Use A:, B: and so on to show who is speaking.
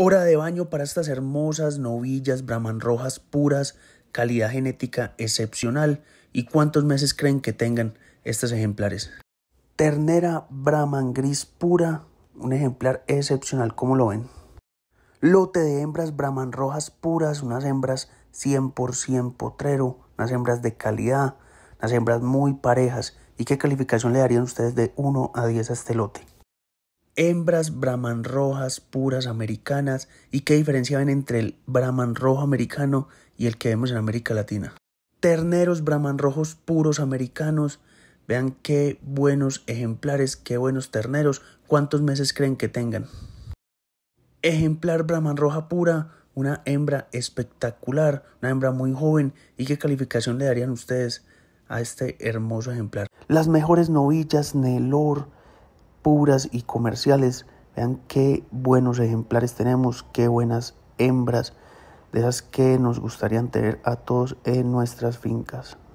A: Hora de baño para estas hermosas novillas brahman rojas puras, calidad genética excepcional. ¿Y cuántos meses creen que tengan estos ejemplares? Ternera brahman gris pura, un ejemplar excepcional, ¿cómo lo ven. Lote de hembras brahman rojas puras, unas hembras 100% potrero, unas hembras de calidad, unas hembras muy parejas. ¿Y qué calificación le darían ustedes de 1 a 10 a este lote? hembras Brahman rojas puras americanas y qué diferencia ven entre el Brahman rojo americano y el que vemos en América Latina. Terneros Brahman rojos puros americanos, vean qué buenos ejemplares, qué buenos terneros, cuántos meses creen que tengan. Ejemplar Brahman roja pura, una hembra espectacular, una hembra muy joven y qué calificación le darían ustedes a este hermoso ejemplar. Las mejores novillas, Nelor, puras y comerciales. Vean qué buenos ejemplares tenemos, qué buenas hembras, de esas que nos gustarían tener a todos en nuestras fincas.